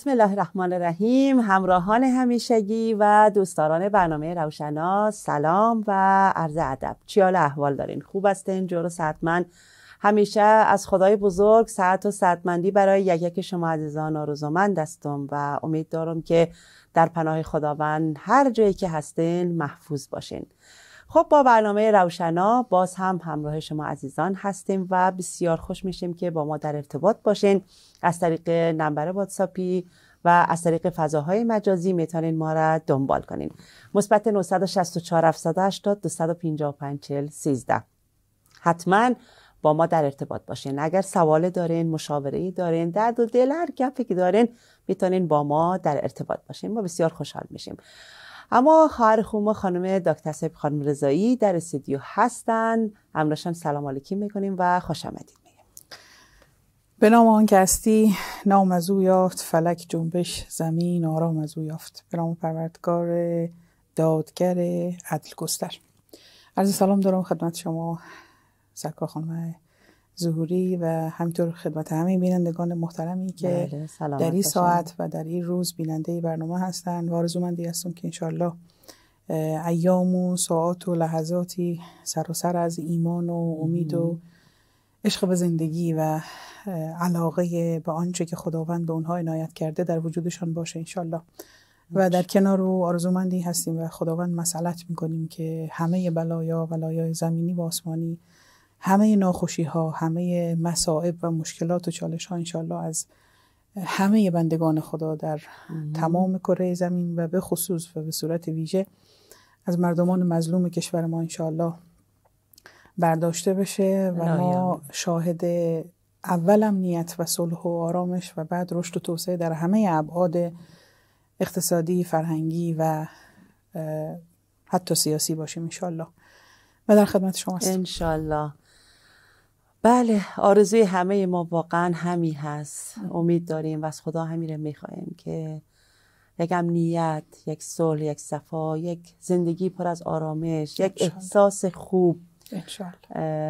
بسم الله الرحمن الرحیم همراهان همیشگی و دوستداران برنامه روشناس سلام و عرض ادب چیال احوال دارین خوب هستین جور و صدمن همیشه از خدای بزرگ ساعت و صدمندی برای یک یک شما عزیزان آرزومند هستم و امید دارم که در پناه خداوند هر جایی که هستین محفوظ باشین خب با برنامه روشنا باز هم همراه شما عزیزان هستیم و بسیار خوش میشیم که با ما در ارتباط باشین از طریق نمبر واتساپی و از طریق فضاهای مجازی میتونین ما را دنبال کنین مثبت 964 780 255 40 حتما با ما در ارتباط باشین اگر سوال دارین مشاوره دارین درد و دل هر گپی که دارین میتونین با ما در ارتباط باشین ما بسیار خوشحال میشیم اما خواهر ما خانم دکتر سیب خانم رضایی در استودیو هستند. همراشان سلام علیکم میکنیم و خوش آمدید میگیم به نام آن که هستی نام از او یافت فلک جنبش زمین آرام از او یافت به نام پروردگار دادگر عدل گستر عرض سلام دارم خدمت شما سرکار خانم زهوری و همینطور خدمت همه بینندگان محترمی که بله، در این ساعت و در این روز بیننده برنامه هستند و آرزومندی هستم که انشالله ایام و ساعت و لحظاتی سر سر از ایمان و امید و عشق به زندگی و علاقه به آنچه که خداوند به اونها عنایت کرده در وجودشان باشه انشالله و در کنار او آرزومندی هستیم و خداوند مسئلت میکنیم که همه بلایا و زمینی و آسمانی همه ناخوشی ها همه مصائب و مشکلات و چالش ها انشالله از همه بندگان خدا در تمام کره زمین و به خصوص و به صورت ویژه از مردمان مظلوم کشور ما انشالله برداشته بشه و ما شاهد اول امنیت و صلح و آرامش و بعد رشد و توسعه در همه ابعاد اقتصادی، فرهنگی و حتی سیاسی باشیم انشالله و در خدمت شما انشالله بله آرزوی همه ما واقعا همین هست امید داریم و از خدا همی رو که یک امنیت یک صلح یک صفا یک زندگی پر از آرامش یک احساس خوب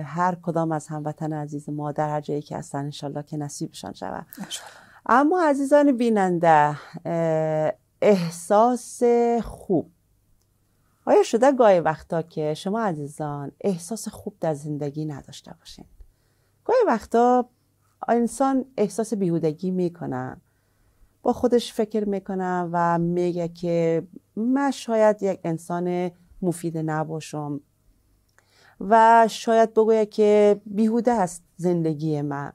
هر کدام از هموطن عزیز ما در هر جایی که هستن انشالله که نصیبشان شود اما عزیزان بیننده احساس خوب آیا شده گاهی وقتا که شما عزیزان احساس خوب در زندگی نداشته باشین گاهی وقتا انسان احساس بیهودگی میکنه با خودش فکر میکنه و میگه که من شاید یک انسان مفید نباشم و شاید بگویه که بیهوده است زندگی من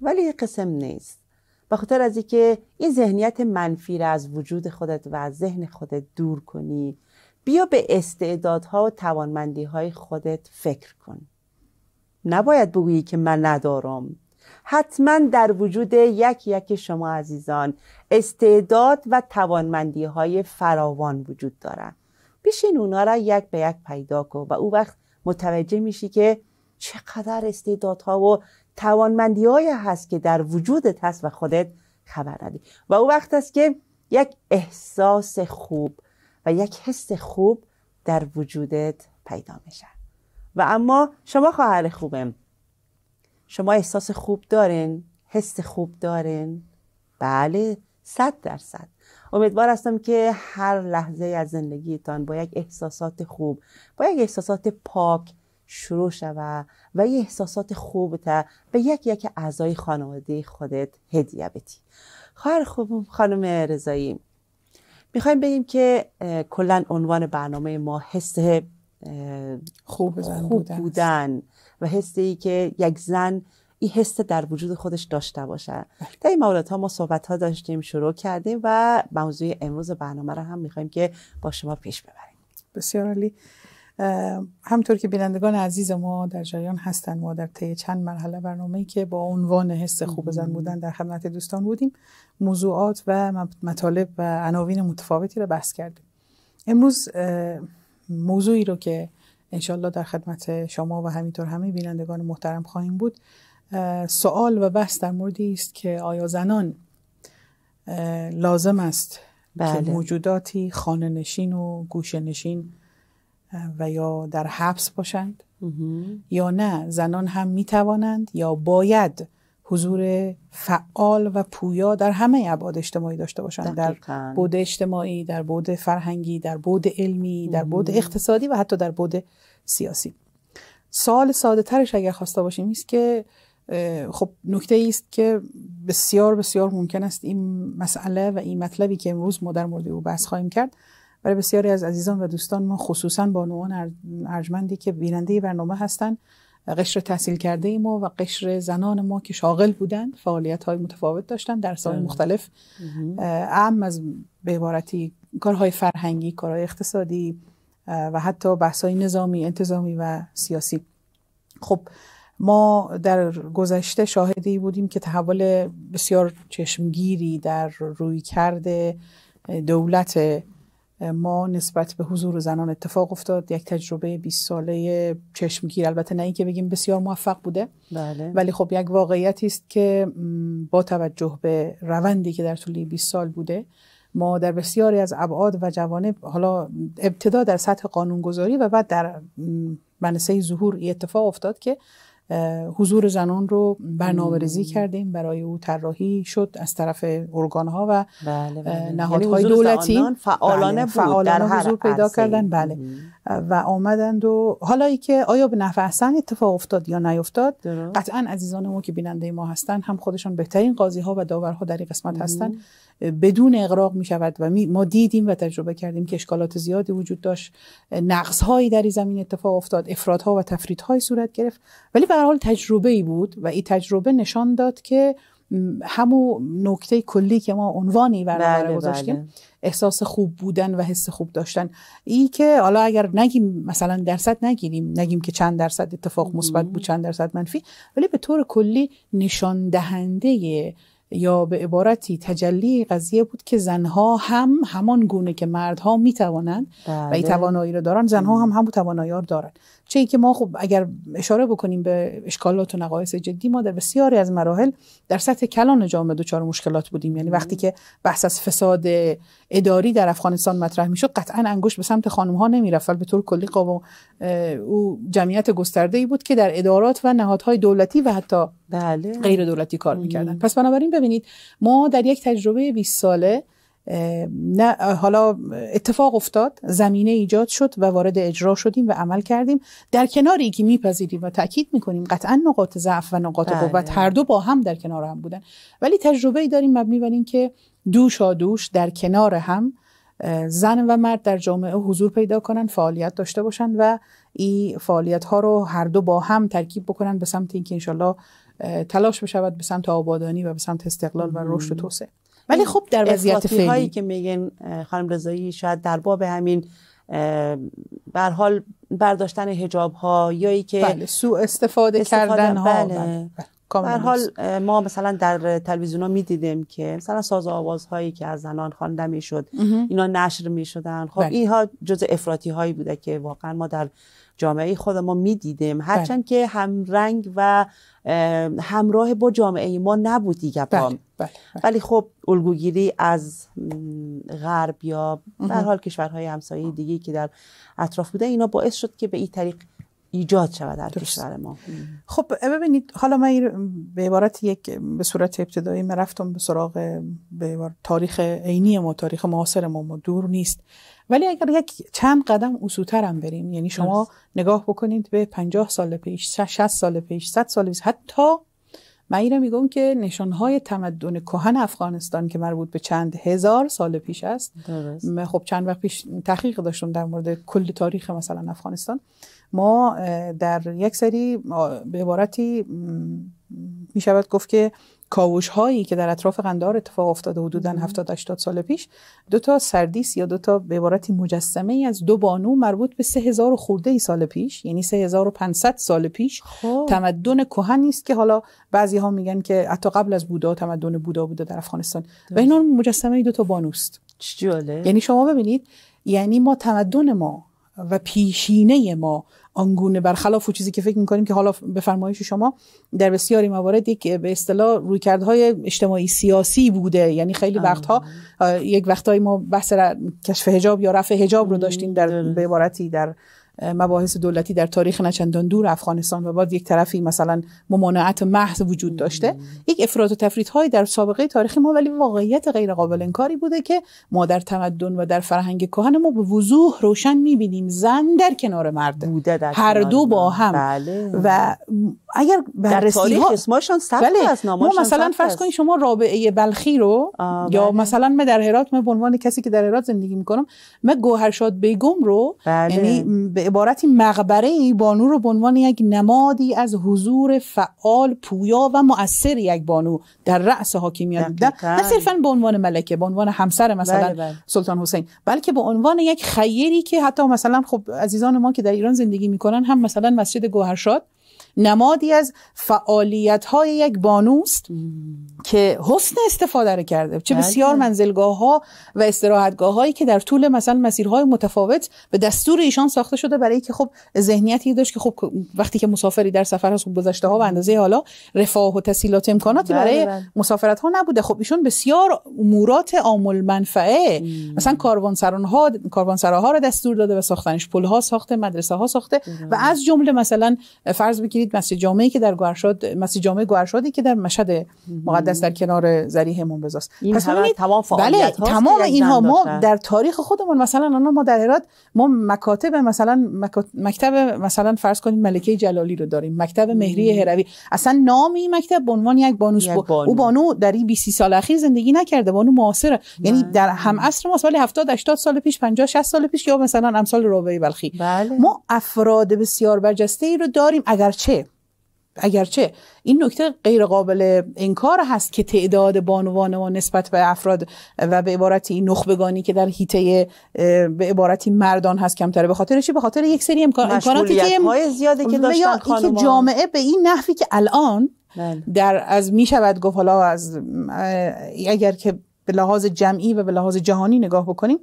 ولی قسم نیست به خاطر از اینکه این ذهنیت منفی را از وجود خودت و از ذهن خودت دور کنی بیا به استعدادها و توانمندیهای خودت فکر کن نباید بگویی که من ندارم حتما در وجود یک یک شما عزیزان استعداد و توانمندی های فراوان وجود دارن بیشین اونا را یک به یک پیدا کن و او وقت متوجه میشی که چقدر استعدادها و توانمندی های هست که در وجودت هست و خودت خبر ندی و او وقت است که یک احساس خوب و یک حس خوب در وجودت پیدا میشه. و اما شما خواهر خوبم شما احساس خوب دارین حس خوب دارین بله صد درصد امیدوار هستم که هر لحظه از زندگیتان با یک احساسات خوب با یک احساسات پاک شروع شود و یه احساسات خوب تا به یک یک اعضای خانواده خودت هدیه بدی خواهر خوبم خانم رضایی میخوایم بگیم که کلا عنوان برنامه ما حس خوب, زن بودن. و حسی که یک زن این حس در وجود خودش داشته باشه در بله. این مورد ها ما صحبت ها داشتیم شروع کردیم و موضوع امروز برنامه را هم میخوایم که با شما پیش ببریم بسیار عالی همطور که بینندگان عزیز ما در جریان هستن ما در طی چند مرحله برنامه که با عنوان حس خوب زن بودن در خدمت دوستان بودیم موضوعات و مطالب و عناوین متفاوتی را بحث کردیم امروز موضوعی رو که انشالله در خدمت شما و همینطور همه بینندگان محترم خواهیم بود سوال و بحث در موردی است که آیا زنان لازم است که بله. موجوداتی خانه نشین و گوشه نشین و یا در حبس باشند یا نه زنان هم می توانند یا باید حضور فعال و پویا در همه ابعاد اجتماعی داشته باشن در بود اجتماعی در بود فرهنگی در بود علمی در بود اقتصادی و حتی در بود سیاسی سال ساده ترش اگر خواسته باشیم است که خب نکته است که بسیار بسیار ممکن است این مسئله و این مطلبی که امروز ما در مورد او بحث خواهیم کرد برای بسیاری از عزیزان و دوستان ما خصوصا بانوان ارجمندی که بیننده برنامه هستند قشر تحصیل کرده ما و قشر زنان ما که شاغل بودند فعالیت های متفاوت داشتن در سال بله. مختلف اهم از به عبارتی کارهای فرهنگی کارهای اقتصادی و حتی های نظامی انتظامی و سیاسی خب ما در گذشته شاهدی بودیم که تحول بسیار چشمگیری در روی کرده دولت ما نسبت به حضور زنان اتفاق افتاد یک تجربه 20 ساله چشمگیر البته نه اینکه بگیم بسیار موفق بوده بله. ولی خب یک واقعیتی است که با توجه به روندی که در طول 20 سال بوده ما در بسیاری از ابعاد و جوانب حالا ابتدا در سطح قانونگذاری و بعد در منصه ظهور اتفاق افتاد که حضور زنان رو برنامه کردیم برای او طراحی شد از طرف ارگان و بله، بله. یعنی نهادهای دولتی فعالانه, بله، فعالانه حضور پیدا کردن بله و آمدند و حالا که آیا به نفع احسن اتفاق افتاد یا نیفتاد قطعا عزیزان ما که بیننده ما هستند هم خودشان بهترین قاضی ها و داورها در این قسمت هستند بدون اقراق می شود و ما دیدیم و تجربه کردیم که اشکالات زیادی وجود داشت نقص هایی در این زمین اتفاق افتاد افراد ها و تفرید های صورت گرفت ولی به هر حال تجربه ای بود و این تجربه نشان داد که همو نکته کلی که ما عنوانی برای بله گذاشتیم بله. احساس خوب بودن و حس خوب داشتن ای که حالا اگر نگیم مثلا درصد نگیریم نگیم که چند درصد اتفاق مثبت بود چند درصد منفی ولی به طور کلی نشان دهنده یا به عبارتی تجلی قضیه بود که زنها هم همان گونه که مردها می توانند و این بله. توانایی رو دارن زنها هم همون توانایی رو دارن چه ای که ما خب اگر اشاره بکنیم به اشکالات و نقایص جدی ما در بسیاری از مراحل در سطح کلان جامعه دوچار مشکلات بودیم یعنی وقتی که بحث از فساد اداری در افغانستان مطرح میشد قطعا انگشت به سمت خانم ها رفت به طور کلی قوام او جمعیت گسترده ای بود که در ادارات و نهادهای دولتی و حتی بله. غیر دولتی کار میکردن پس بنابراین ببینید ما در یک تجربه 20 ساله نه حالا اتفاق افتاد زمینه ایجاد شد و وارد اجرا شدیم و عمل کردیم در کنار که میپذیریم و تاکید میکنیم قطعا نقاط ضعف و نقاط بله. قوت هر دو با هم در کنار هم بودن ولی تجربه ای داریم مبنی بر اینکه دوشا دوش در کنار هم زن و مرد در جامعه حضور پیدا کنن فعالیت داشته باشن و این فعالیت ها رو هر دو با هم ترکیب بکنن به سمت اینکه انشالله تلاش بشود به سمت آبادانی و به سمت استقلال و رشد و توسعه ولی خب در وضعیت فعلی هایی که میگن خانم رضایی شاید در باب همین بر حال برداشتن حجاب ها یا که بله، سوء استفاده, استفاده کردن ها بله. بله،, بله. حال ما مثلا در تلویزیون ها می دیدیم که مثلا ساز آواز هایی که از زنان خوانده می شد اینا نشر می شدن خب بله. اینها جز افراطی هایی بوده که واقعا ما در جامعه خود ما می دیدیم هرچند که هم رنگ و همراه با جامعه ما نبود دیگه بله،, بله،, بله، ولی خب الگوگیری از غرب یا به حال کشورهای همسایه دیگه که در اطراف بوده اینا باعث شد که به این طریق ایجاد شود در کشور ما خب ببینید حالا من به عبارت یک به صورت ابتدایی من رفتم به سراغ به تاریخ عینی ما تاریخ معاصر ما دور نیست ولی اگر یک چند قدم هم بریم یعنی شما نگاه بکنید به 50 سال پیش 60 سال پیش 100 سال پیش حتی من اینو میگم که نشانهای تمدن کهن افغانستان که مربوط به چند هزار سال پیش است خب چند وقت پیش تحقیق داشتم در مورد کل تاریخ مثلا افغانستان ما در یک سری به عبارتی میشود گفت که کاوش هایی که در اطراف قندار اتفاق افتاده حدودا 70 80 سال پیش دو تا سردیس یا دو تا به عبارتی مجسمه ای از دو بانو مربوط به 3000 خورده ای سال پیش یعنی 3500 سال پیش خب. تمدن کهن است که حالا بعضی ها میگن که حتی قبل از بودا تمدن بودا بوده در افغانستان و اینا مجسمه ای دو تا بانوست یعنی شما ببینید یعنی ما تمدن ما و پیشینه ما آنگونه برخلاف و چیزی که فکر میکنیم که حالا به فرمایش شما در بسیاری موارد یک به اصطلاح رویکردهای اجتماعی سیاسی بوده یعنی خیلی وقتها یک وقتهایی ما بحث کشف هجاب یا رفع هجاب رو داشتیم در به عبارتی در مباحث دولتی در تاریخ نچندان دور افغانستان و بعد یک طرفی مثلا ممانعت محض وجود داشته یک افراد و های در سابقه تاریخی ما ولی واقعیت غیر قابل انکاری بوده که ما در تمدن و در فرهنگ کهن ما به وضوح روشن میبینیم زن در کنار مرد بوده در هر دو با هم بله. و اگر در تاریخ اسمشان سخت بله. از ما مثلا فرض کنید شما رابعه بلخی رو یا بله. مثلا من در هرات من به عنوان کسی که در هرات زندگی میکنم من گوهرشاد بیگم رو بله. یعنی عبارتی مقبره بانو رو به عنوان یک نمادی از حضور فعال پویا و مؤثر یک بانو در رأس حاکمیت بوده نه صرفا به عنوان ملکه به عنوان همسر مثلا بله، بله. سلطان حسین بلکه به عنوان یک خیری که حتی مثلا خب عزیزان ما که در ایران زندگی میکنن هم مثلا مسجد گوهرشاد نمادی از فعالیت های یک بانوست که حسن استفاده رو کرده چه بله. بسیار منزلگاه ها و استراحتگاه هایی که در طول مثلا مسیرهای متفاوت به دستور ایشان ساخته شده برای که خب ذهنیتی داشت که خب وقتی که مسافری در سفر هست گذشته ها و اندازه حالا رفاه و تسهیلات امکاناتی بله، برای بله. مسافرت ها نبوده خب ایشون بسیار امورات عامل منفعه مثلا کاروانسران ها سراها رو دستور داده و ساختنش پل ها ساخته مدرسه ها ساخته و از جمله مثلا فرض رسید مسجد جامعه که در گوهرشاد مسجد جامعه گوهرشادی که در مشهد مقدس در کنار ذریح منبزاست این پس تمام بله تمام اینها ما در تاریخ خودمون مثلا الان ما در هرات ما مکاتب مثلا مکتب مثلا فرض کنید ملکه جلالی رو داریم مکتب مهری هروی اصلا نام این مکتب به عنوان یک بانوس یک بانو. او بانو در این 20 سال اخیر زندگی نکرده بانو معاصره یعنی بله. در هم عصر ما سال 70 80 سال پیش 50 60 سال پیش یا مثلا امثال رابعه بلخی بله. ما افراد بسیار برجسته ای رو داریم اگرچه اگرچه این نکته غیرقابل انکار هست که تعداد بانوان ما نسبت به افراد و به عبارتی نخبگانی که در حیطه به عبارتی مردان هست کمتره به خاطر چی به خاطر یک سری امکان امکاناتی که زیاده که جامعه به این نحوی که الان بله. در از می شود گفت حالا از اگر که به لحاظ جمعی و به لحاظ جهانی نگاه بکنیم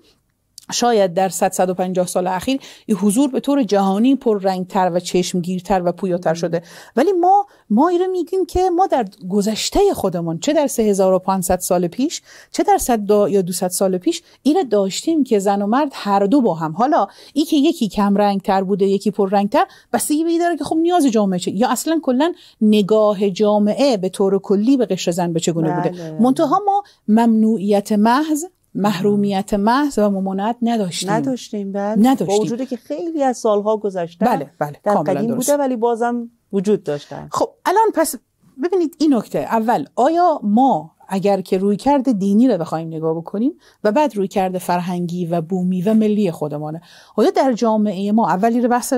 شاید در 150 سال اخیر این حضور به طور جهانی رنگتر و چشمگیرتر و پویاتر شده ولی ما ما رو میگیم که ما در گذشته خودمون چه در 3500 سال پیش چه در 100 یا 200 سال پیش اینو داشتیم که زن و مرد هر دو با هم حالا ای که یکی کم تر بوده یکی پر رنگتر بس به داره که خب نیاز جامعه چه یا اصلا کلا نگاه جامعه به طور کلی به قشر زن به چگونه بوده بله. منتها ما ممنوعیت محض محرومیت محض و ممانعت نداشتیم نداشتیم بله نداشتیم. با وجودی که خیلی از سالها گذشته بله بله در قدیم بوده ولی بازم وجود داشتن خب الان پس ببینید این نکته اول آیا ما اگر که روی کرده دینی رو بخوایم نگاه بکنیم و بعد روی کرده فرهنگی و بومی و ملی خودمانه آیا در جامعه ما اولی رو بحث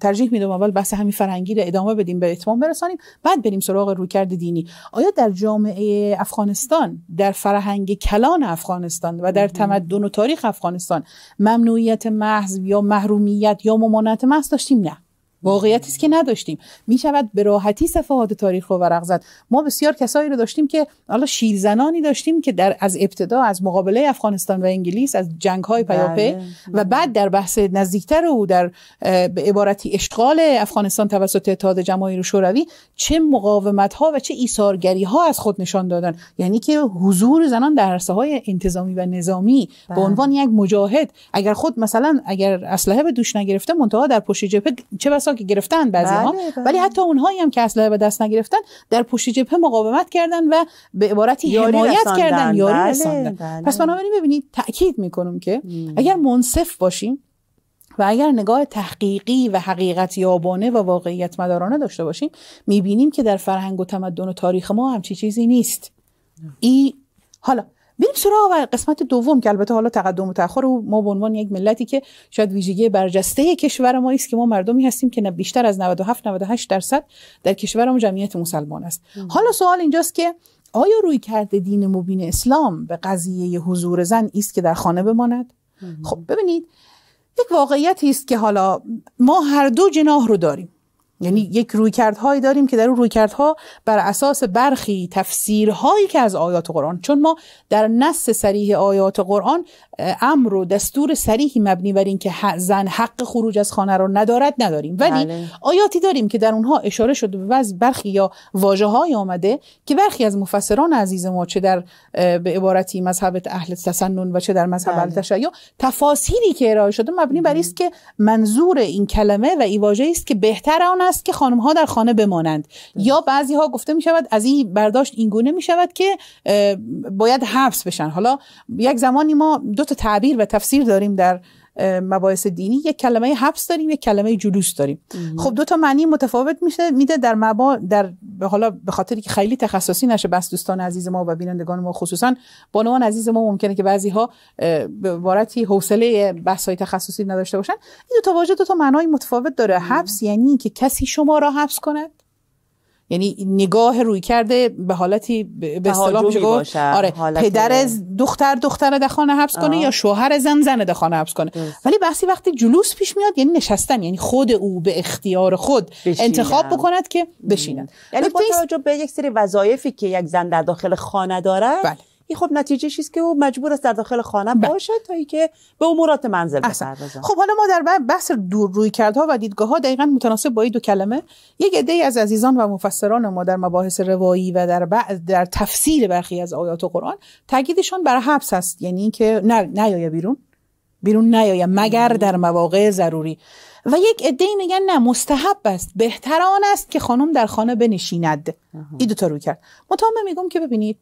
ترجیح میدم اول بحث همین فرهنگی رو ادامه بدیم به اتمام برسانیم بعد بریم سراغ روی کرده دینی آیا در جامعه افغانستان در فرهنگ کلان افغانستان و در تمدن و تاریخ افغانستان ممنوعیت محض یا محرومیت یا ممانعت محض داشتیم نه واقعیتی است که نداشتیم می شود به راحتی صفحات تاریخ رو ورق زد ما بسیار کسایی رو داشتیم که حالا شیرزنانی داشتیم که در از ابتدا از مقابله افغانستان و انگلیس از جنگ های پیاپی بله. و بعد در بحث نزدیکتر او در به عبارتی اشغال افغانستان توسط اتحاد جماهیر شوروی چه مقاومت ها و چه ایثارگری ها از خود نشان دادن یعنی که حضور زنان در عرصه های انتظامی و نظامی به بله. عنوان یک مجاهد اگر خود مثلا اگر اسلحه به دوش نگرفته منتها در پشت جبهه چه که گرفتن بعضی ها بله، بله. ولی حتی اونهایی هم که اسلحه به دست نگرفتن در پشت جبهه مقاومت کردن و به عبارتی حمایت کردن یاری بله، رساندن پس بنابراین ببینید تاکید میکنم که اگر منصف باشیم و اگر نگاه تحقیقی و حقیقت یابانه و واقعیت مدارانه داشته باشیم میبینیم که در فرهنگ و تمدن و تاریخ ما همچی چیزی نیست ای حالا بریم سراغ قسمت دوم که البته حالا تقدم و تاخر و ما به عنوان یک ملتی که شاید ویژگی برجسته کشور ما است که ما مردمی هستیم که بیشتر از 97 98 درصد در کشورمون جمعیت مسلمان است حالا سوال اینجاست که آیا روی کرده دین مبین اسلام به قضیه حضور زن است که در خانه بماند خب ببینید یک واقعیتی است که حالا ما هر دو جناح رو داریم یعنی یک رویکردهایی داریم که در اون رویکردها بر اساس برخی تفسیرهایی که از آیات قرآن چون ما در نص سریح آیات قرآن امر و دستور سریحی مبنی بر این که زن حق خروج از خانه را ندارد نداریم ولی بله. آیاتی داریم که در اونها اشاره شده به برخی یا واژه های آمده که برخی از مفسران عزیز ما چه در به عبارتی مذهب اهل تسنن و چه در مذهب بله. اهل تفاسیری که ارائه شده مبنی بر است که منظور این کلمه و این واژه است که بهتر آن است که خانم ها در خانه بمانند یا بعضی ها گفته می شود از این برداشت این گونه می شود که باید حبس بشن حالا یک زمانی ما دو تا تعبیر و تفسیر داریم در مباحث دینی یک کلمه حبس داریم یک کلمه جلوس داریم خب دو تا معنی متفاوت میشه میده در مبا در حالا به خاطری که خیلی تخصصی نشه بس دوستان عزیز ما و بینندگان ما خصوصا بانوان عزیز ما ممکنه که بعضی ها به عبارتی حوصله بحث های تخصصی نداشته باشن این دو تا واژه دو تا معنای متفاوت داره حبس یعنی که کسی شما را حبس کند یعنی نگاه روی کرده به حالتی به اصطلاح میشه آره پدر از دختر دختر ده خانه حبس کنه یا شوهر زن زن ده خانه حبس کنه ولی بحثی وقتی جلوس پیش میاد یعنی نشستن یعنی خود او به اختیار خود انتخاب بکند که بشینن یعنی با توجه به یک سری وظایفی که یک زن در داخل خانه دارد بله. این خب نتیجه چیست که او مجبور است در داخل خانه بله. باشد تا که به امورات منزل بپردازد خب حالا ما در بحث دور روی کردها و دیدگاه ها دقیقا متناسب با این دو کلمه یک عده از عزیزان و مفسران ما در مباحث روایی و در بعد در تفسیر برخی از آیات قرآن تاکیدشان بر حبس است یعنی اینکه نیایه بیرون بیرون یا مگر در مواقع ضروری و یک عده میگن نه مستحب است بهتر است که خانم در خانه بنشیند این دو تا روی کرد متهم میگم که ببینید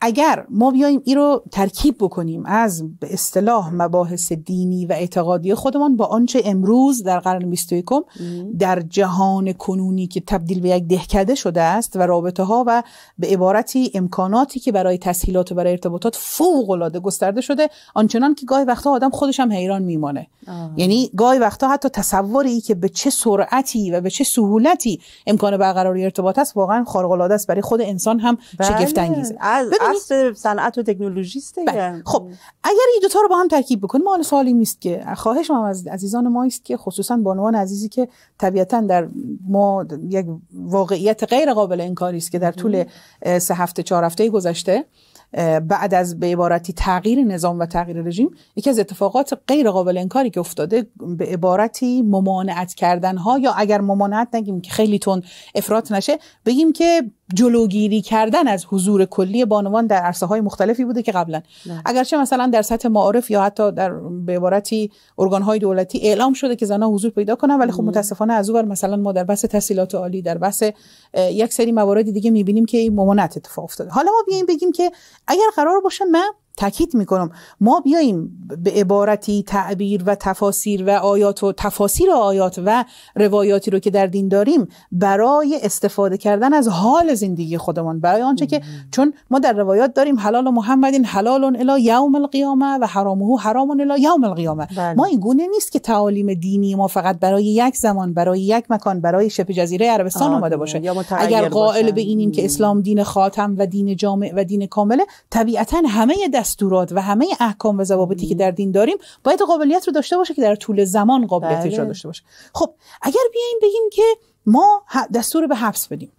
اگر ما بیایم این رو ترکیب بکنیم از به اصطلاح مباحث دینی و اعتقادی خودمان با آنچه امروز در قرن 21 در جهان کنونی که تبدیل به یک دهکده شده است و رابطه ها و به عبارتی امکاناتی که برای تسهیلات و برای ارتباطات فوق العاده گسترده شده آنچنان که گاهی وقتها آدم خودش هم حیران میمانه یعنی گاهی وقتها حتی تصوری که به چه سرعتی و به چه سهولتی امکان برقراری ارتباط است واقعا خارق العاده است برای خود انسان هم بله. شگفت انگیزه اصل صنعت و تکنولوژیسته بله. خب اگر این دوتا رو با هم ترکیب بکنیم مال سوالی نیست که خواهش ما از عزیزان ما است که خصوصا بانوان عزیزی که طبیعتا در ما یک واقعیت غیر قابل انکاری است که در طول سه هفته چهار هفته گذشته بعد از به عبارتی تغییر نظام و تغییر رژیم یکی از اتفاقات غیر قابل انکاری که افتاده به عبارتی ممانعت کردن ها یا اگر ممانعت نگیم که خیلی تون افراط نشه بگیم که جلوگیری کردن از حضور کلی بانوان در عرصه های مختلفی بوده که قبلا اگرچه مثلا در سطح معارف یا حتی در به عبارتی ارگان های دولتی اعلام شده که زنها حضور پیدا کنن ولی خب متاسفانه از اون مثلا ما در بحث تحصیلات عالی در بحث یک سری موارد دیگه میبینیم که این ممانعت اتفاق افتاده حالا ما بیایم بگیم که اگر قرار باشه من تاکید میکنم ما بیاییم به عبارتی تعبیر و تفاسیر و آیات و تفاسیر آیات و روایاتی رو که در دین داریم برای استفاده کردن از حال زندگی خودمان برای آنچه که چون ما در روایات داریم حلال محمدین حلال الی یوم القیامه و حرامه حرام الی یوم القیامه بله. ما این گونه نیست که تعالیم دینی ما فقط برای یک زمان برای یک مکان برای شبه جزیره عربستان آره. اومده باشه اگر قائل به اینیم که اسلام دین خاتم و دین جامع و دین کامله طبیعتا همه دستورات و همه احکام و ضوابطی که در دین داریم باید قابلیت رو داشته باشه که در طول زمان قابلیت اجرا بله. داشته باشه خب اگر بیایم بگیم که ما دستور به حبس بدیم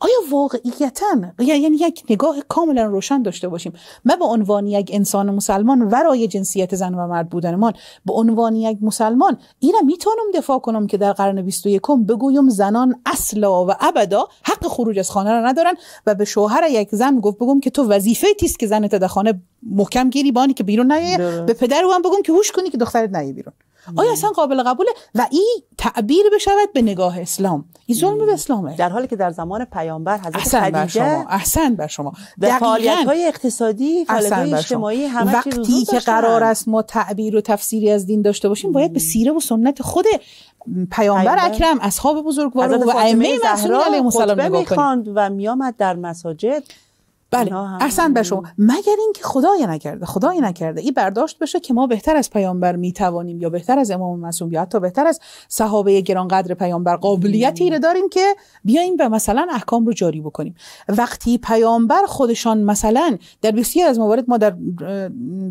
آیا واقعیتا یعنی یک نگاه کاملا روشن داشته باشیم ما به عنوان یک انسان مسلمان ورای جنسیت زن و مرد بودنمان به عنوان یک مسلمان اینا میتونم دفاع کنم که در قرن 21 بگویم زنان اصلا و ابدا حق خروج از خانه را ندارن و به شوهر یک زن گفت بگم که تو وظیفه تیست که زنت در خانه محکم گیری بانی که بیرون نیایه به پدر او هم بگم که هوش کنی که دخترت نیایه بیرون آیا اصلا قابل قبوله و این تعبیر بشود به نگاه اسلام این ظلم به اسلامه در حالی که در زمان پیامبر حضرت احسن خدیجه بر شما. احسن بر شما در فعالیت های اقتصادی فعالیت های اجتماعی همه وقتی که قرار است ما تعبیر و تفسیری از دین داشته باشیم باید به سیره و سنت خود پیامبر اکرم اصحاب بزرگوار و ائمه معصومین علیهم السلام نگاه کنیم و میامد در مساجد بله اصلا به شما مگر اینکه خدای نکرده خدای نکرده این برداشت بشه که ما بهتر از پیامبر میتوانیم یا بهتر از امام معصوم یا حتی بهتر از صحابه گرانقدر پیامبر قابلیتی رو داریم که بیایم به مثلا احکام رو جاری بکنیم وقتی پیامبر خودشان مثلا در بسیار از موارد ما در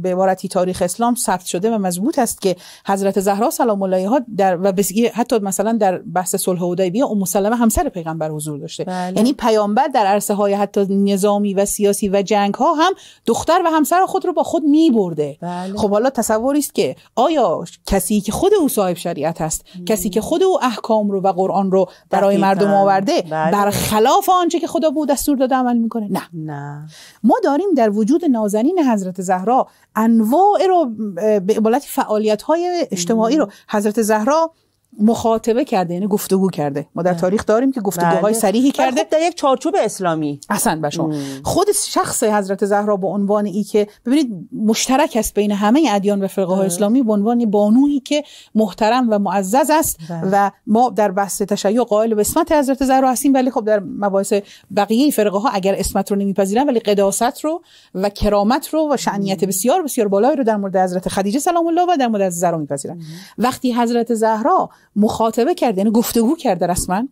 به عبارتی تاریخ اسلام ثبت شده و مضبوط است که حضرت زهرا سلام الله علیها در و حتی مثلا در بحث صلح حدیبیه ام سلمه همسر پیغمبر حضور داشته بله. یعنی پیامبر در عرصه حتی نظامی و سیاسی و جنگ ها هم دختر و همسر خود رو با خود می برده بله. خب حالا تصوری است که آیا کسی که خود او صاحب شریعت هست کسی که خود او احکام رو و قرآن رو برای مردم آورده بله. برخلاف آنچه که خدا به دستور داده عمل میکنه نه نه ما داریم در وجود نازنین حضرت زهرا انواع رو به فعالیت های اجتماعی رو حضرت زهرا مخاطبه کرده یعنی گفتگو کرده ما در تاریخ داریم که گفتگوهای بله. صریحی کرده خب در یک چارچوب اسلامی اصلا شما. خود شخص حضرت زهرا به عنوان ای که ببینید مشترک است بین همه ادیان و فرقه های اسلامی به عنوان بانویی که محترم و معزز است بله. و ما در بحث تشیع قائل به اسمت حضرت زهرا هستیم ولی خب در مباحث بقیه فرقه ها اگر اسمت رو نمیپذیرن ولی قداست رو و کرامت رو و شأنیت بسیار بسیار بالایی رو در مورد حضرت خدیجه سلام الله و در مورد حضرت زهرا میپذیرن وقتی حضرت زهرا مخاطبه کرده یعنی گفتگو کرده رسما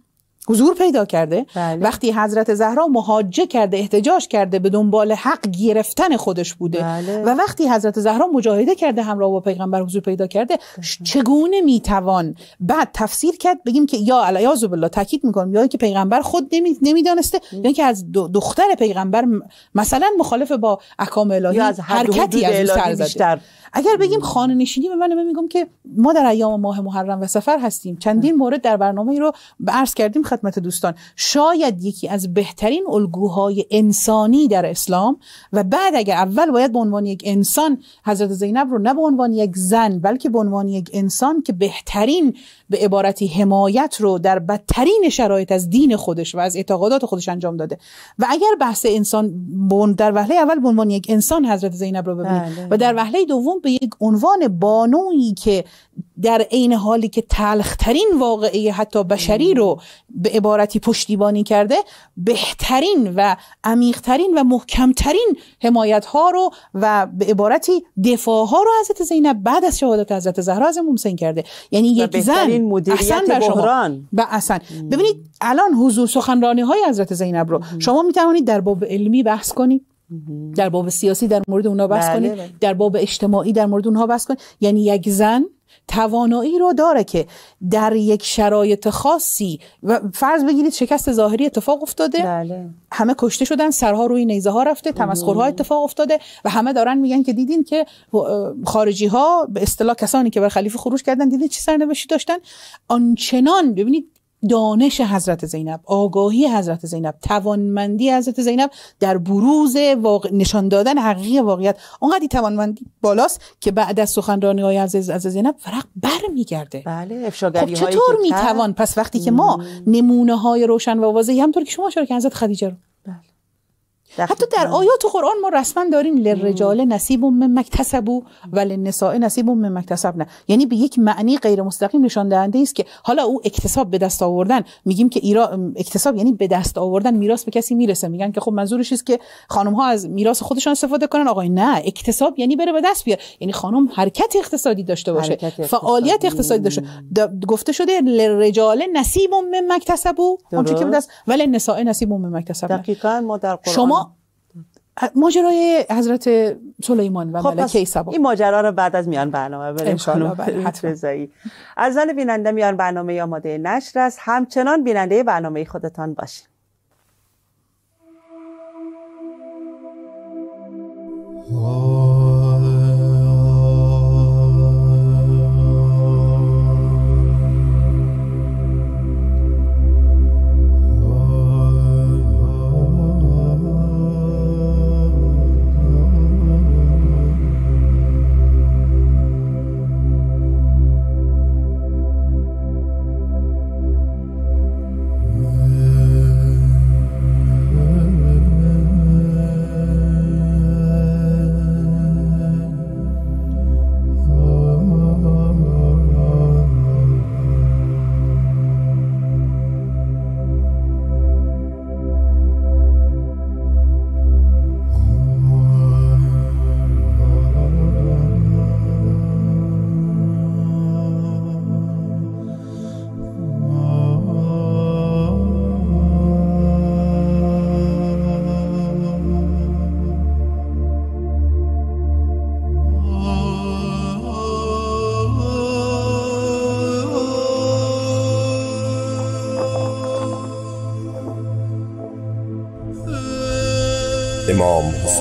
حضور پیدا کرده بله. وقتی حضرت زهرا مهاجه کرده احتجاج کرده به دنبال حق گرفتن خودش بوده بله. و وقتی حضرت زهرا مجاهده کرده همراه با پیغمبر حضور پیدا کرده بله. چگونه میتوان بعد تفسیر کرد بگیم که یا الیاذ بالله تاکید میکنم یا که پیغمبر خود نمی... نمیدانسته یا اینکه که از دختر پیغمبر مثلا مخالف با احکام الهی یا از حرکتی از اگر بگیم خانه نشینی به من میگم که ما در ایام ماه محرم و سفر هستیم چندین مورد در برنامه ای رو عرض کردیم خدمت دوستان شاید یکی از بهترین الگوهای انسانی در اسلام و بعد اگر اول باید به عنوان یک انسان حضرت زینب رو نه به عنوان یک زن بلکه به عنوان یک انسان که بهترین به عبارتی حمایت رو در بدترین شرایط از دین خودش و از اعتقادات خودش انجام داده و اگر بحث انسان در وهله اول به عنوان یک انسان حضرت زینب رو ببینیم بله. و در وهله دوم به یک عنوان بانویی که در عین حالی که تلخترین واقعه حتی بشری رو به عبارتی پشتیبانی کرده بهترین و عمیقترین و محکمترین حمایت ها رو و به عبارتی دفاع ها رو حضرت زینب بعد از شهادت حضرت زهرا از کرده یعنی یک زن اصلا در شما و اصلا ببینید الان حضور سخنرانی های حضرت زینب رو شما می توانید در باب علمی بحث کنید در باب سیاسی در مورد اونها بحث بله، بله. در باب اجتماعی در مورد اونها بحث کنیم یعنی یک زن توانایی رو داره که در یک شرایط خاصی و فرض بگیرید شکست ظاهری اتفاق افتاده بله. همه کشته شدن سرها روی نیزه ها رفته تمسخرها اتفاق افتاده و همه دارن میگن که دیدین که خارجی ها به اصطلاح کسانی که بر خلیفه خروج کردن دیدین چه سرنوشتی داشتن آنچنان ببینید دانش حضرت زینب آگاهی حضرت زینب توانمندی حضرت زینب در بروز واقع... نشان دادن حقیقی واقعیت آنقدر توانمندی بالاست که بعد از سخنرانی های حضرت زینب فرق بر میگرده بله خب چطور میتوان پس وقتی که ما نمونه های روشن و واضحی همطور که شما شروع کردید حضرت خدیجه رو حتی در آیات قرآن ما رسما داریم لرجال نصیب و مکتسبو و للنساء نصیب ممکتسب نه یعنی به یک معنی غیر مستقیم نشان دهنده است که حالا او اکتساب به دست آوردن میگیم که ایرا اکتساب یعنی به دست آوردن میراث به کسی میرسه میگن که خب منظورش است که خانم ها از میراث خودشان استفاده کنن آقای نه اکتساب یعنی بره به دست بیاره یعنی خانم حرکت اقتصادی داشته باشه اقتصادی. فعالیت اقتصادی داشته دا گفته شده لرجال نصیب و مکتسبو اون که به دست ولی نساء نصیب و ممکتسب دقیقاً ما در قرآن شما ماجرای حضرت سلیمان و خب ملکه سبا این ماجرا رو بعد از میان برنامه بریم خانم بله، رضایی از بیننده میان برنامه آماده نشر است همچنان بیننده برنامه خودتان باشید Oh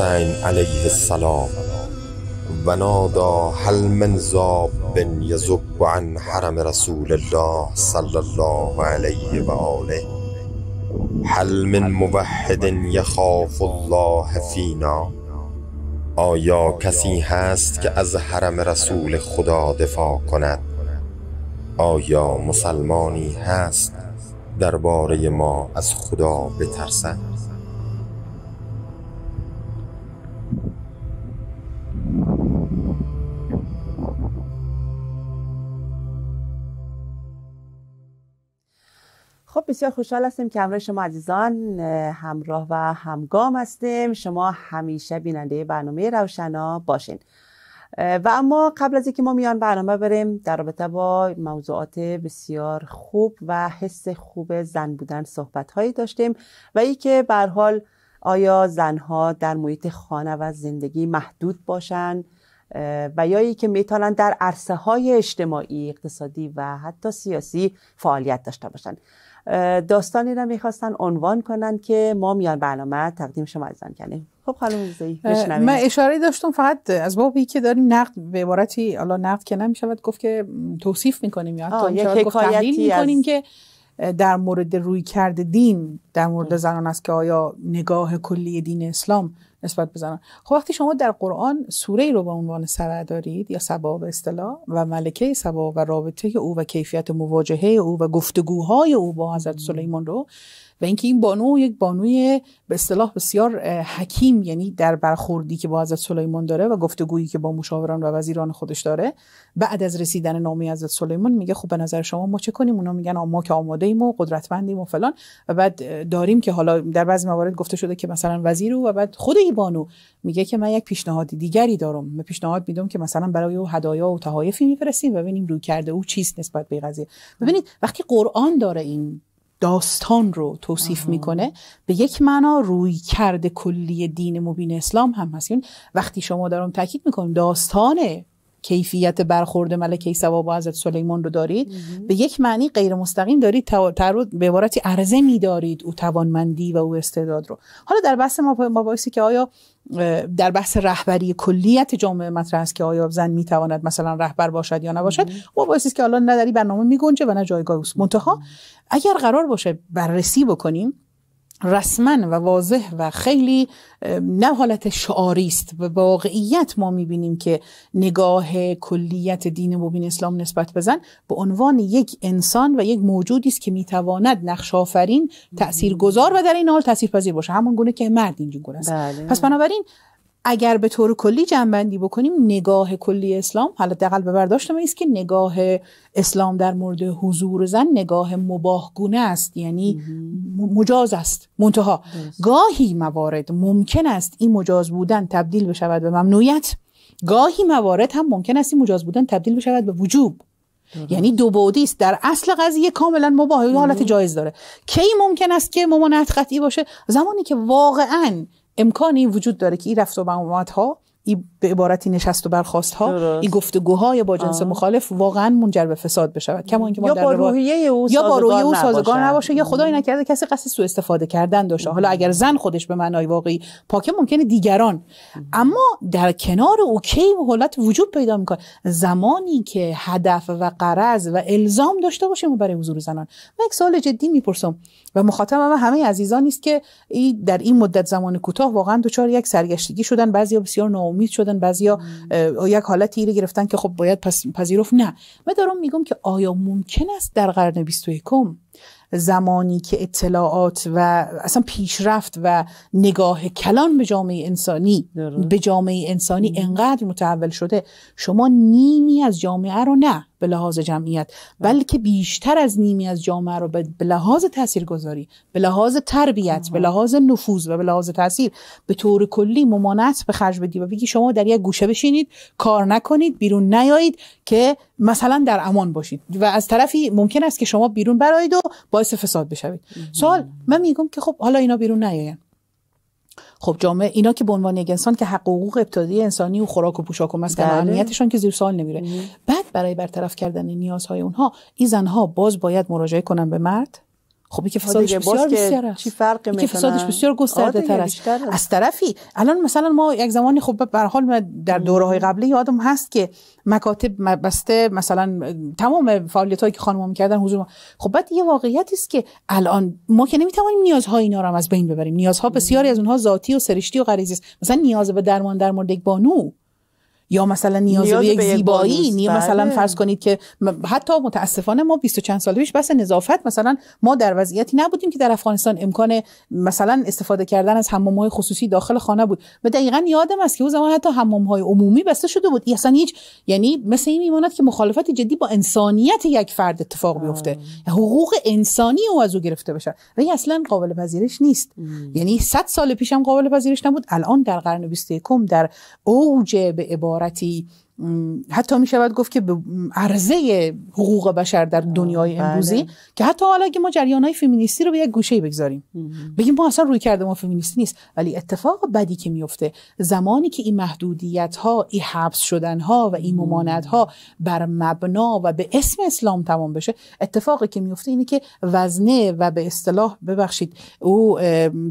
الحسین علیه السلام و نادا هل من زاب بن یزب عن حرم رسول الله صلی الله علیه و آله هل من موحد یخاف الله فینا آیا کسی هست که از حرم رسول خدا دفاع کند آیا مسلمانی هست درباره ما از خدا بترسد خب، بسیار خوشحال هستیم که همراه شما عزیزان همراه و همگام هستیم شما همیشه بیننده برنامه روشنا باشین و اما قبل از اینکه ما میان برنامه بریم در رابطه با موضوعات بسیار خوب و حس خوب زن بودن صحبت هایی داشتیم و ای که بر حال آیا زنها در محیط خانه و زندگی محدود باشند و یا ای که میتونن در عرصه های اجتماعی اقتصادی و حتی سیاسی فعالیت داشته باشند داستانی را میخواستن عنوان کنن که ما میان برنامه تقدیم شما عزیزان کنیم خب خانم من اشاره داشتم فقط از بابی که داریم نقد به عبارتی حالا نقد که نمیشود گفت که توصیف میکنیم یا حتی گفت حکایتی که در مورد روی کرد دین در مورد زنان است که آیا نگاه کلی دین اسلام نسبت به زنان خب وقتی شما در قرآن سوره رو به عنوان سرع دارید یا سبا به اصطلاح و ملکه سبا و رابطه او و کیفیت مواجهه او و گفتگوهای او با حضرت سلیمان رو و اینکه این بانو یک بانوی به اصطلاح بسیار حکیم یعنی در برخوردی که با حضرت سلیمان داره و گفتگویی که با مشاوران و وزیران خودش داره بعد از رسیدن نامی حضرت سلیمان میگه خب به نظر شما ما چه کنیم اونا میگن ما که آماده ایم و قدرتمندیم و فلان و بعد داریم که حالا در بعضی موارد گفته شده که مثلا وزیر و بعد خود این بانو میگه که من یک پیشنهاد دیگری دارم من پیشنهاد میدم که مثلا برای او هدایا و تحایفی میفرستیم و ببینیم روی کرده او چیست نسبت به قضیه ببینید وقتی قرآن داره این داستان رو توصیف میکنه به یک معنا روی کرده کلی دین مبین اسلام هم هست یعنی وقتی شما دارم تاکید میکنم داستانه کیفیت برخورد ملکه سواب با حضرت سلیمان رو دارید به یک معنی غیر مستقیم دارید تعرض به عبارتی عرضه می دارید او توانمندی و او استعداد رو حالا در بحث ما با که آیا در بحث رهبری کلیت جامعه مطرح است که آیا زن می تواند مثلا رهبر باشد یا نباشد ما باعثی که الان نداری برنامه می گنجه و نه جایگاه است منتها اگر قرار باشه بررسی بکنیم رسما و واضح و خیلی نه حالت شعاری است و واقعیت ما میبینیم که نگاه کلیت دین مبین اسلام نسبت بزن به عنوان یک انسان و یک موجودی است که میتواند نقش آفرین تاثیرگذار و در این حال تاثیرپذیر باشه همون گونه که مرد اینجوری است بله. پس بنابراین اگر به طور کلی جنبندی بکنیم نگاه کلی اسلام حالا دقل به برداشت ما است که نگاه اسلام در مورد حضور زن نگاه مباهگونه است یعنی مجاز است منتها گاهی موارد ممکن است این مجاز بودن تبدیل بشود به ممنوعیت گاهی موارد هم ممکن است این مجاز بودن تبدیل بشود به وجوب یعنی دو بعدی است در اصل قضیه کاملا مباهی حالت جایز داره کی ممکن است که ممانعت قطعی باشه زمانی که واقعا امکانی وجود داره که این رفت و آمدها به عبارتی نشست و برخواست ها این گفتگوهای با جنس آه. مخالف واقعا منجر به فساد بشود کما اینکه ما یا با روحیه او یا با روحیه او سازگار نباشه یا خدای نکرده کسی قصد سوء استفاده کردن داشته حالا اگر زن خودش به معنای واقعی پاکه ممکنه دیگران اما در کنار اوکی و حالت وجود پیدا میکنه زمانی که هدف و قرض و الزام داشته باشیم برای حضور زنان من یک سوال جدی میپرسم و مخاطب هم همه عزیزان است که در این مدت زمان کوتاه واقعا دچار یک سرگشتگی شدن بعضیا بسیار ناامید شدن کردن بعضیا یک حالتی رو گرفتن که خب باید پذیرفت نه من دارم میگم که آیا ممکن است در قرن 21 زمانی که اطلاعات و اصلا پیشرفت و نگاه کلان به جامعه انسانی به جامعه انسانی انقدر متحول شده شما نیمی از جامعه رو نه به لحاظ جمعیت بله. بلکه بیشتر از نیمی از جامعه رو به لحاظ تاثیرگذاری به لحاظ تربیت به لحاظ نفوذ و به لحاظ تاثیر به طور کلی ممانعت به خرج بدی و بگی شما در یک گوشه بشینید کار نکنید بیرون نیایید که مثلا در امان باشید و از طرفی ممکن است که شما بیرون برایید و باعث فساد بشوید سوال من میگم که خب حالا اینا بیرون نیاین خب جامعه اینا که به عنوان یک انسان که حق حقوق ابتدایی انسانی و خوراک و پوشاک و مسکن بله. امنیتشون که زیر سوال نمیره بعد برای برطرف کردن نیازهای اونها این زنها باز باید مراجعه کنن به مرد خب که فسادش بسیار بسیار چی فرق میکنه فسادش بسیار گسترده تر است از طرفی الان مثلا ما یک زمانی خب به حال در دوره های قبلی یادم هست که مکاتب بسته مثلا تمام فعالیت هایی که خانم میکردن حضور ما. خب بعد یه واقعیت است که الان ما که نمیتوانیم نیازهای اینا رو از بین ببریم نیازها بسیاری از اونها ذاتی و سرشتی و غریزی است مثلا نیاز به درمان در مورد یک بانو یا مثلا نیاز, به یک زیبایی نی مثلا بله. فرض کنید که حتی متاسفانه ما 20 چند سال پیش بس نظافت مثلا ما در وضعیتی نبودیم که در افغانستان امکان مثلا استفاده کردن از های خصوصی داخل خانه بود و دقیقا یادم است که اون زمان حتی حمام‌های عمومی بسته شده بود اصلا هیچ یعنی مثل این میماند که مخالفت جدی با انسانیت یک فرد اتفاق بیفته حقوق انسانی او از او گرفته بشه و این اصلا قابل پذیرش نیست ام. یعنی 100 سال پیش هم قابل پذیرش نبود الان در قرن 21 در اوج به morati حتی می شود گفت که به عرضه حقوق بشر در دنیای امروزی بله. که حتی حالا اگه ما جریان های فمینیستی رو به یک گوشه بگذاریم بگیم ما اصلا روی کرده ما فمینیستی نیست ولی اتفاق بدی که میفته زمانی که این محدودیت ها این حبس شدن ها و این ممانعت ها بر مبنا و به اسم اسلام تمام بشه اتفاقی که میفته اینه که وزنه و به اصطلاح ببخشید او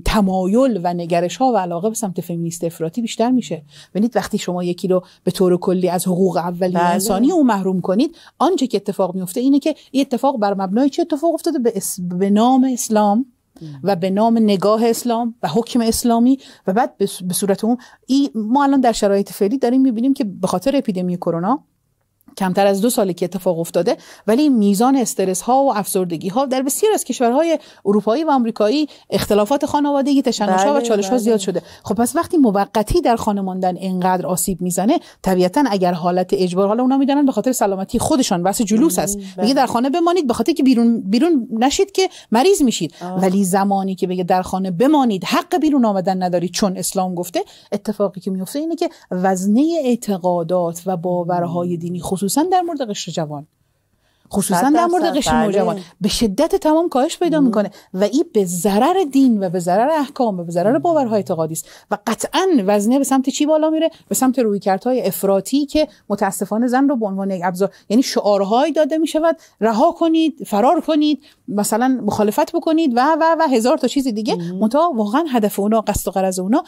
تمایل و نگرش ها و علاقه به سمت فمینیست افراطی بیشتر میشه ببینید وقتی شما یکی رو به طور کلی از حقوق بله. انسانی او محروم کنید آنچه که اتفاق میفته اینه که این اتفاق بر مبنای چه اتفاق افتاده به, نام اسلام و به نام نگاه اسلام و حکم اسلامی و بعد به صورت اون ما الان در شرایط فعلی داریم میبینیم که به خاطر اپیدمی کرونا کمتر از دو سالی که اتفاق افتاده ولی میزان استرس ها و افسردگی ها در بسیار از کشورهای اروپایی و آمریکایی اختلافات خانوادگی تشنج ها و بله، چالش ها بله. زیاد شده خب پس وقتی موقتی در خانه ماندن اینقدر آسیب میزنه طبیعتا اگر حالت اجبار حالا اونا میدونن به خاطر سلامتی خودشان بس جلوس است میگه بله. در خانه بمانید به خاطر که بیرون بیرون نشید که مریض میشید ولی زمانی که بگه در خانه بمانید حق بیرون آمدن نداری چون اسلام گفته اتفاقی که میفته اینه که وزنه اعتقادات و باورهای دینی خصوص مخصوصا در مورد قشر جوان خصوصا در مورد قشر نوجوان بله. به شدت تمام کاهش پیدا میکنه و این به ضرر دین و به ضرر احکام و به ضرر باورهای اعتقادی است و قطعا وزنه به سمت چی بالا میره به سمت روی رویکردهای افراطی که متاسفانه زن رو به عنوان یک ابزار یعنی شعارهایی داده میشود رها کنید فرار کنید مثلا مخالفت بکنید و و و هزار تا چیز دیگه متا واقعا هدف اونا قصد و قرض اونا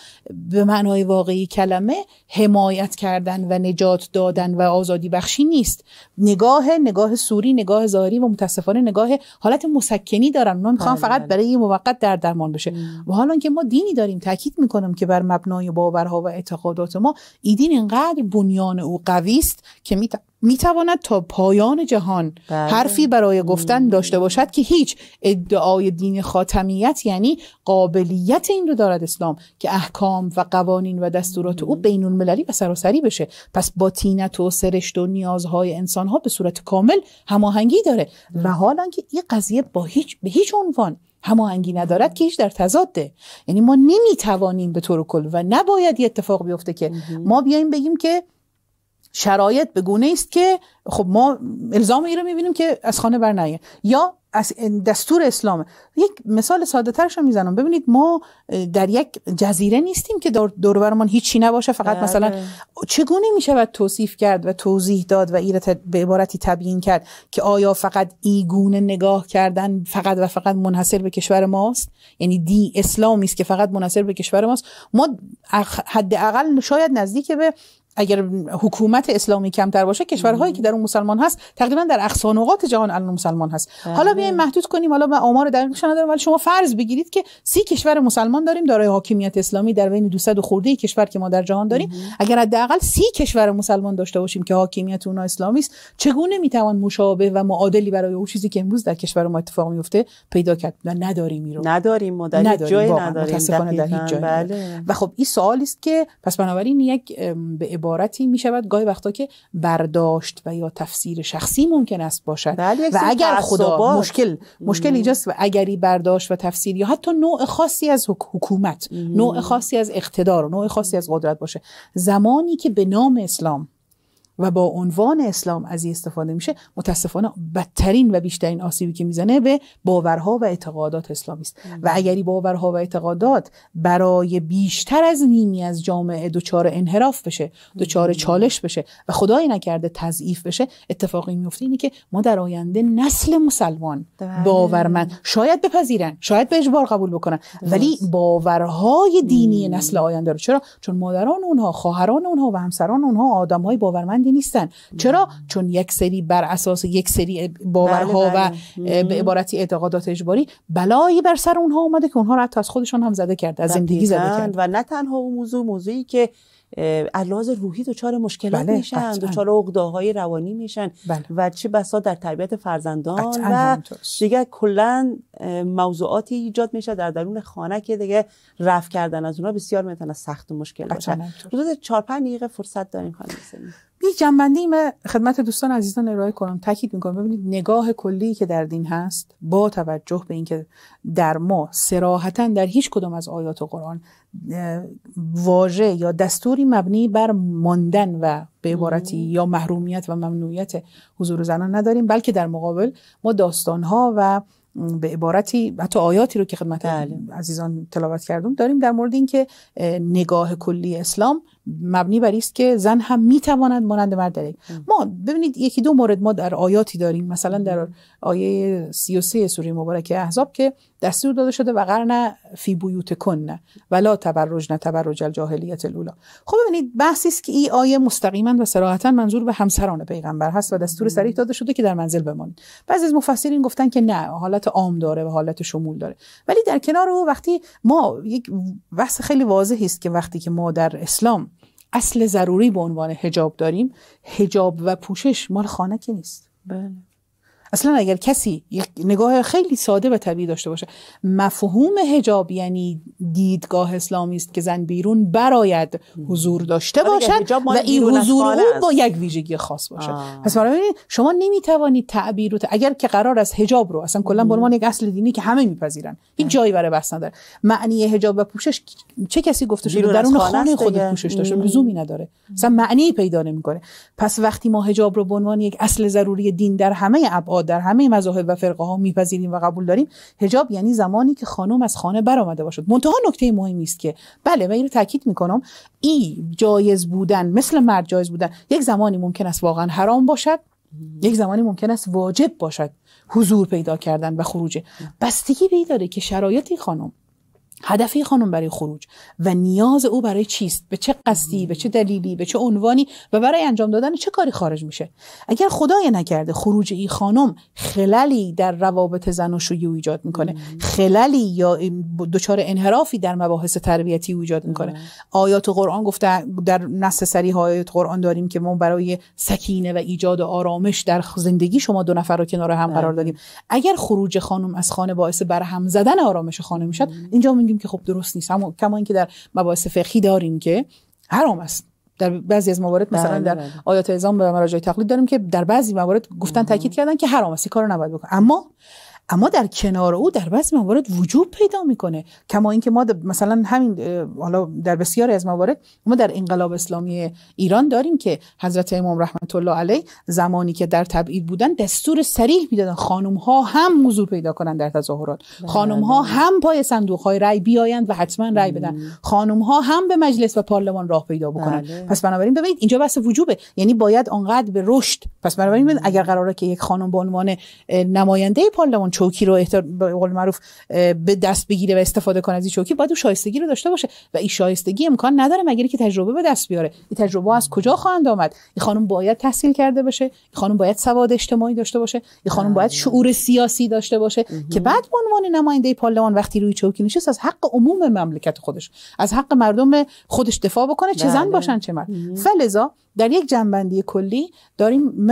به معنای واقعی کلمه حمایت کردن و نجات دادن و آزادی بخشی نیست نگاه نگاه سوری نگاه ظاهری و متاسفانه نگاه حالت مسکنی دارن اونا میخوان فقط بله. برای یه موقت در درمان بشه و حالا که ما دینی داریم تاکید میکنم که بر مبنای باورها و اعتقادات ما این دین انقدر بنیان او قوی است که میتونه میتواند تا پایان جهان بله. حرفی برای گفتن داشته باشد که هیچ ادعای دین خاتمیت یعنی قابلیت این رو دارد اسلام که احکام و قوانین و دستورات او بین المللی و سراسری بشه پس با تینت و سرشت و نیازهای انسان به صورت کامل هماهنگی داره و حالا که این قضیه با هیچ به هیچ عنوان هماهنگی ندارد که هیچ در تضاده یعنی ما نمیتوانیم به طور کل و نباید یه اتفاق بیفته که ما بیایم بگیم که شرایط به گونه است که خب ما الزام ای رو میبینیم که از خانه بر برنیه یا از دستور اسلام یک مثال ساده ترش میزنم ببینید ما در یک جزیره نیستیم که دور برمان هیچی نباشه فقط بله. مثلا چگونه میشود توصیف کرد و توضیح داد و ایرت به عبارتی تبیین کرد که آیا فقط ایگونه نگاه کردن فقط و فقط منحصر به کشور ماست یعنی دی اسلامی است که فقط منحصر به کشور ماست ما حداقل شاید نزدیک به اگر حکومت اسلامی کمتر باشه کشورهایی که در اون مسلمان هست تقریبا در اقصا نقاط جهان الان مسلمان هست بله. حالا بیایم محدود کنیم حالا من آمار دقیقش ندارم ولی شما فرض بگیرید که سی کشور مسلمان داریم دارای حاکمیت اسلامی در بین 200 خورده کشور که ما در جهان داریم اگر حداقل سی کشور مسلمان داشته باشیم که حاکمیت اونها اسلامی است چگونه میتوان مشابه و معادلی برای اون چیزی که امروز در کشور ما اتفاق میفته پیدا کرد و نداریم رو نداریم ما جای نداریم نداریم. در هیچ جای بله. و خب این سوالی است که پس بنابراین یک به عبارتی می شود گاهی وقتا که برداشت و یا تفسیر شخصی ممکن است باشد بله، و اگر خدا مشکل مشکل اینجاست و اگری برداشت و تفسیر یا حتی نوع خاصی از حکومت نوع خاصی از اقتدار و نوع خاصی از قدرت باشه زمانی که به نام اسلام و با عنوان اسلام از این استفاده میشه متاسفانه بدترین و بیشترین آسیبی که میزنه به باورها و اعتقادات اسلامی است و اگری باورها و اعتقادات برای بیشتر از نیمی از جامعه دچار انحراف بشه دچار چالش بشه و خدای نکرده تضعیف بشه اتفاقی میفته اینه که ما در آینده نسل مسلمان بله. باورمند شاید بپذیرن شاید به اجبار قبول بکنن ولی باورهای دینی نسل آینده رو چرا چون مادران اونها خواهران اونها و همسران اونها آدمهای باورمند نیستن چرا چون یک سری بر اساس یک سری باورها بله بله. و به عبارتی اعتقادات اجباری بلایی بر سر اونها اومده که اونها رو حتی از خودشان هم زده کرد از زندگی زده کرد و نه تنها اون موضوع موضوعی که علاوه روحی دچار مشکلات بله، میشن دچار عقده‌های روانی میشن بله. و چه بسا در تربیت فرزندان و دیگه کلا موضوعاتی ایجاد میشه در درون خانه که دیگه رفت کردن از اونها بسیار میتونه سخت و مشکل باشه حدود 4 5 دقیقه فرصت داریم خانم یک جنبندی من خدمت دوستان عزیزان ارائه کنم تاکید میکنم ببینید نگاه کلی که در دین هست با توجه به اینکه در ما سراحتا در هیچ کدام از آیات قرآن واژه یا دستوری مبنی بر ماندن و به عبارتی یا محرومیت و ممنوعیت حضور زنان نداریم بلکه در مقابل ما داستانها و به عبارتی حتی آیاتی رو که خدمت بله. عزیزان تلاوت کردم داریم در مورد اینکه نگاه کلی اسلام مبنی بر است که زن هم می تواند مانند مرد این ما ببینید یکی دو مورد ما در آیاتی داریم مثلا در آیه 33 سوره مبارکه احزاب که دستور داده شده و قرن فی بیوت کن ولا تبرج نه تبرج الجاهلیت الاولا خب ببینید بحثی است که این آیه مستقیما و صراحتا منظور به همسران پیغمبر هست و دستور صریح داده شده که در منزل بمانید بعضی از مفسرین گفتن که نه حالت عام داره و حالت شمول داره ولی در کنار او وقتی ما یک بحث خیلی واضحی است که وقتی که ما در اسلام اصل ضروری به عنوان هجاب داریم هجاب و پوشش مال خانه که نیست بله اصلا اگر کسی یک نگاه خیلی ساده به طبیعی داشته باشه مفهوم حجاب یعنی دیدگاه اسلامی است که زن بیرون براید حضور داشته باشد و این حضور او با یک ویژگی خاص باشد پس برای شما نمیتوانید تعبیر رو اگر که قرار از هجاب رو اصلا کلا به عنوان یک اصل دینی که همه میپذیرن این جایی برای بحث نداره معنی هجاب و پوشش چه کسی گفته شده درون خانه خود پوشش داشته لزومی نداره اصلا معنی پیدا نمیکنه پس وقتی ما هجاب رو به عنوان یک اصل ضروری دین در همه ابعاد در همه مذاهب و فرقه ها میپذیریم و قبول داریم حجاب یعنی زمانی که خانم از خانه برآمده باشد منتها نکته مهمی است که بله من اینو تاکید میکنم ای جایز بودن مثل مرد جایز بودن یک زمانی ممکن است واقعا حرام باشد یک زمانی ممکن است واجب باشد حضور پیدا کردن و خروج بستگی به داره که شرایطی خانم هدف خانم برای خروج و نیاز او برای چیست به چه قصدی به چه دلیلی به چه عنوانی و برای انجام دادن چه کاری خارج میشه اگر خدای نکرده خروج این خانم خللی در روابط زن و شویی ایجاد میکنه خللی یا دچار انحرافی در مباحث تربیتی ایجاد میکنه آیات قرآن گفته در نص سریح آیات قرآن داریم که ما برای سکینه و ایجاد آرامش در زندگی شما دو نفر رو کنار هم قرار بله. دادیم اگر خروج خانم از خانه باعث برهم زدن آرامش خانه میشد اینجا که خب درست نیست اما کما اینکه در مباحث فقهی داریم که حرام است در بعضی از موارد مثلا بله، در بله. آیات اعزام به مراجع تقلید داریم که در بعضی موارد گفتن تاکید کردن که حرام است کارو نباید بکن اما اما در کنار او در بعض موارد وجود پیدا میکنه کما اینکه ما مثلا همین حالا در بسیاری از موارد ما در انقلاب اسلامی ایران داریم که حضرت امام رحمت الله علیه زمانی که در تبعید بودن دستور صریح میدادن خانم ها هم حضور پیدا کنند در تظاهرات بله، بله. خانم ها هم پای صندوق های رای بیایند و حتما رای بدن خانم ها هم به مجلس و پارلمان راه پیدا بکنن بله. پس بنابراین ببینید اینجا بحث وجوبه یعنی باید آنقدر به رشد پس بنابراین اگر قراره که یک خانم به عنوان نماینده پارلمان چوکی رو احتر... به قول معروف به دست بگیره و استفاده کنه از این چوکی باید شایستگی رو داشته باشه و این شایستگی امکان نداره مگر که تجربه به دست بیاره این تجربه از کجا خواهند آمد این خانم باید تحصیل کرده باشه این خانم باید سواد اجتماعی داشته باشه این خانم باید بله. شعور سیاسی داشته باشه امه. که بعد به عنوان نماینده پارلمان وقتی روی چوکی نشست از حق عموم مملکت خودش از حق مردم خودش دفاع بکنه چه زن بله. باشن چه مرد فلذا در یک جنبندی کلی داریم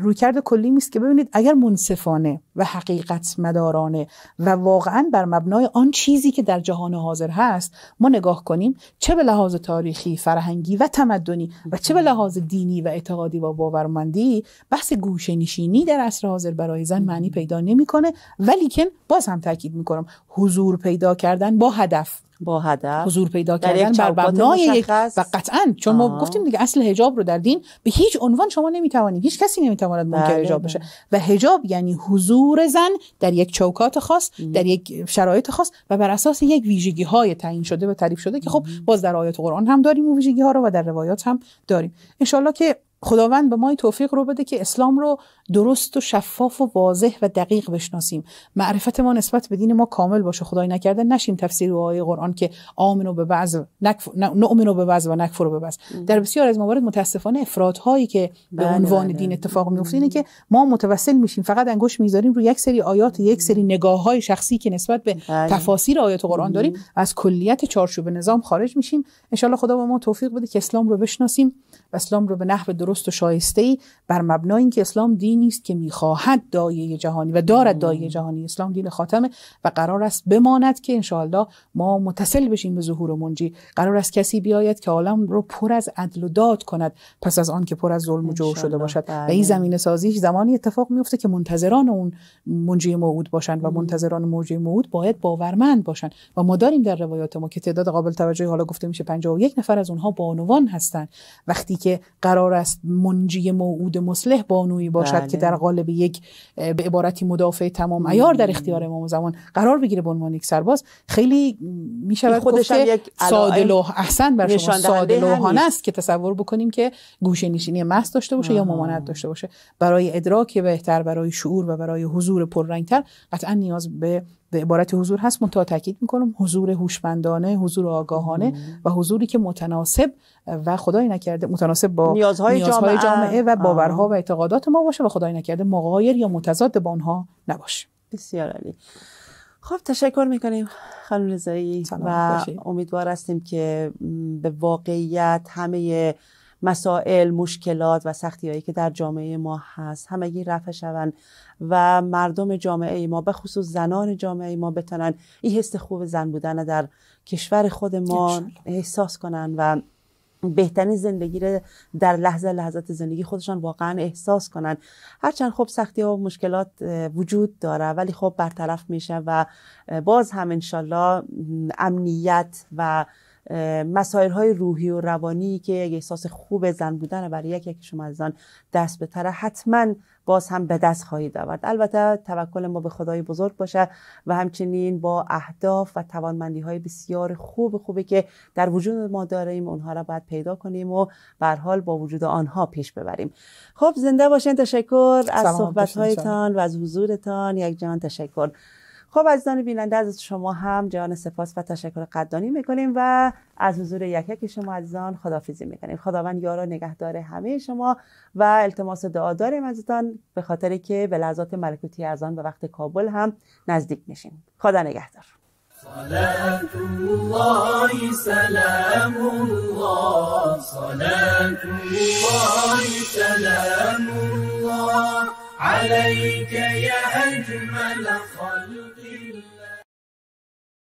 رویکرد کلی میست که ببینید اگر منصفانه و حقیقت مدارانه و واقعا بر مبنای آن چیزی که در جهان حاضر هست ما نگاه کنیم چه به لحاظ تاریخی فرهنگی و تمدنی و چه به لحاظ دینی و اعتقادی و باورمندی بحث گوشه نشینی در عصر حاضر برای زن معنی پیدا نمیکنه ولیکن باز هم تاکید میکنم حضور پیدا کردن با هدف با هدف حضور پیدا کردن بر مبنای و قطعا چون ما گفتیم دیگه اصل حجاب رو در دین به هیچ عنوان شما نمیتوانید هیچ کسی نمیتواند منکر بله، حجاب بشه بله. و حجاب یعنی حضور زن در یک چوکات خاص در یک شرایط خاص و بر اساس یک ویژگی های تعیین شده و تعریف شده که خب باز در آیات قرآن هم داریم و ویژگی ها رو و در روایات هم داریم ان که خداوند به ما توفیق رو بده که اسلام رو درست و شفاف و واضح و دقیق بشناسیم معرفت ما نسبت به دین ما کامل باشه خدای نکرده نشیم تفسیر آیه قرآن که و به بعض نکف... و به بعض و نکفر به بعض در بسیار از موارد متاسفانه افراد هایی که به بله، عنوان بله. دین اتفاق میفته که ما متوسل میشیم فقط انگوش میذاریم روی یک سری آیات یک سری نگاه های شخصی که نسبت به بله. تفاسیر آیات قرآن داریم از کلیت چارچوب نظام خارج میشیم ان خدا به ما توفیق بده که اسلام رو بشناسیم و اسلام رو به نحو درست درست و شایسته ای بر مبنای اینکه اسلام دینی است که میخواهد دایه جهانی و دارد دایه جهانی اسلام دین خاتمه و قرار است بماند که انشاالله ما متصل بشیم به ظهور منجی قرار است کسی بیاید که عالم رو پر از عدل و داد کند پس از آن که پر از ظلم و جور شده باشد و این بله. زمین سازی زمانی اتفاق میفته که منتظران اون منجی موعود باشند و منتظران منجی موعود باید باورمند باشند و ما داریم در روایات ما که تعداد قابل توجهی حالا گفته میشه 51 نفر از اونها بانوان هستند وقتی که قرار است منجی موعود مصلح بانویی باشد که در بله. قالب یک به عبارتی مدافع تمام عیار در اختیار امام زمان قرار بگیره به عنوان یک سرباز خیلی می شود خودش یک ساده لوح احسن بر شما ساده است که تصور بکنیم که گوشه نشینی محض داشته باشه یا ممانعت داشته باشه برای ادراک بهتر برای شعور و برای حضور پررنگتر قطعا نیاز به به عبارت حضور هست من تاکید میکنم حضور هوشمندانه حضور آگاهانه و حضوری که متناسب و خدای نکرده متناسب با نیازهای, جامعه, جامعه, و باورها و اعتقادات ما باشه و خدای نکرده مغایر یا متضاد با اونها نباشه بسیار عالی خب تشکر میکنیم خانم رضایی و باشی. امیدوار هستیم که به واقعیت همه مسائل مشکلات و هایی که در جامعه ما هست همگی رفع شوند و مردم جامعه ما به خصوص زنان جامعه ما بتونن این حس خوب زن بودن در کشور خود ما احساس کنن و بهترین زندگی رو در لحظه لحظات زندگی خودشان واقعا احساس کنن هرچند خب سختی و مشکلات وجود داره ولی خب برطرف میشه و باز هم انشالله امنیت و مسائل های روحی و روانی که یک احساس خوب زن بودن برای یک یک شما از دست بتره حتما باز هم به دست خواهید آورد البته توکل ما به خدای بزرگ باشه و همچنین با اهداف و توانمندی های بسیار خوب خوبه که در وجود ما داریم اونها را باید پیدا کنیم و بر حال با وجود آنها پیش ببریم خب زنده باشین تشکر از صحبت هایتان و از حضورتان یک جان تشکر خب عزیزان بیننده از شما هم جان سپاس و تشکر قدردانی میکنیم و از حضور یک یک شما عزیزان خدافیزی میکنیم خداوند یارا نگهدار همه شما و التماس دعا داریم عزیزان به خاطر که به لحظات ملکوتی از به وقت کابل هم نزدیک میشیم خدا نگهدار سلام